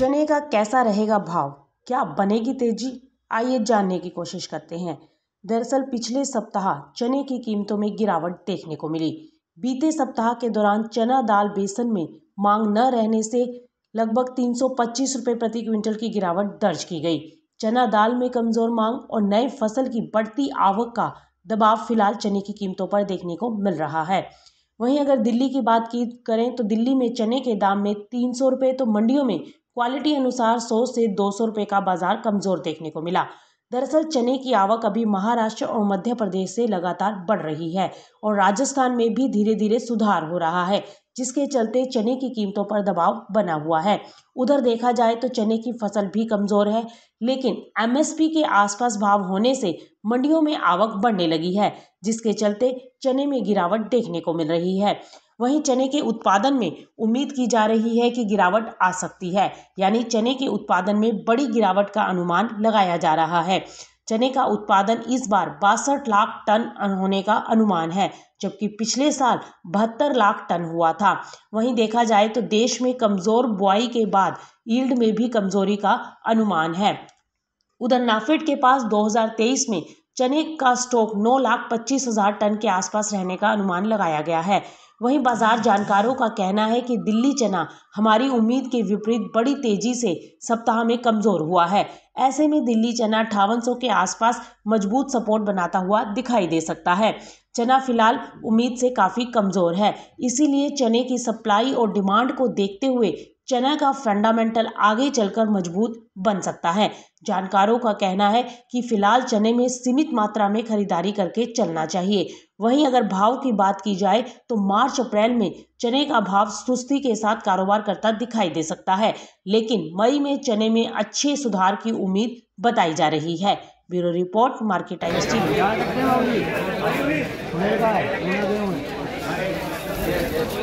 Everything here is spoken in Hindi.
चने का कैसा रहेगा भाव क्या बनेगी तेजी आइए जानने की कोशिश करते हैं दरअसल पिछले सप्ताह चने की कीमतों में गिरावट देखने को मिली बीते सप्ताह के दौरान चना दाल बेसन में मांग न रहने से लगभग तीन रुपए प्रति क्विंटल की गिरावट दर्ज की गई चना दाल में कमजोर मांग और नए फसल की बढ़ती आवक का दबाव फिलहाल चने की कीमतों पर देखने को मिल रहा है वहीं अगर दिल्ली की बात की करें तो दिल्ली में चने के दाम में तीन सौ रुपये तो मंडियों में क्वालिटी अनुसार 100 से 200 रुपए का बाजार कमजोर देखने को मिला दरअसल चने की आवक अभी महाराष्ट्र और मध्य प्रदेश से लगातार बढ़ रही है और राजस्थान में भी धीरे धीरे सुधार हो रहा है जिसके चलते चने की कीमतों पर दबाव बना हुआ है उधर देखा जाए तो चने की फसल भी कमज़ोर है लेकिन एमएसपी के आसपास भाव होने से मंडियों में आवक बढ़ने लगी है जिसके चलते चने में गिरावट देखने को मिल रही है वहीं चने के उत्पादन में उम्मीद की जा रही है कि गिरावट आ सकती है यानी चने के उत्पादन में बड़ी गिरावट का अनुमान लगाया जा रहा है चने का उत्पादन इस बार बासठ लाख टन होने का अनुमान है जबकि पिछले साल बहत्तर लाख टन हुआ था वहीं देखा जाए तो देश में कमज़ोर बुआई के बाद ईल्ड में भी कमज़ोरी का अनुमान है उधर नाफेड के पास 2023 में चने का स्टॉक नौ लाख पच्चीस हजार टन के आसपास रहने का अनुमान लगाया गया है वहीं बाजार जानकारों का कहना है कि दिल्ली चना हमारी उम्मीद के विपरीत बड़ी तेजी से सप्ताह में कमजोर हुआ है ऐसे में दिल्ली चना अठावन के आसपास मजबूत सपोर्ट बनाता हुआ दिखाई दे सकता है चना फिलहाल उम्मीद से काफ़ी कमज़ोर है इसीलिए चने की सप्लाई और डिमांड को देखते हुए चैनल का फंडामेंटल आगे चलकर मजबूत बन सकता है जानकारों का कहना है कि फिलहाल चने में सीमित मात्रा में खरीदारी करके चलना चाहिए वहीं अगर भाव की बात की जाए तो मार्च अप्रैल में चने का भाव सुस्ती के साथ कारोबार करता दिखाई दे सकता है लेकिन मई में चने में अच्छे सुधार की उम्मीद बताई जा रही है ब्यूरो रिपोर्ट मार्केट टाइम्स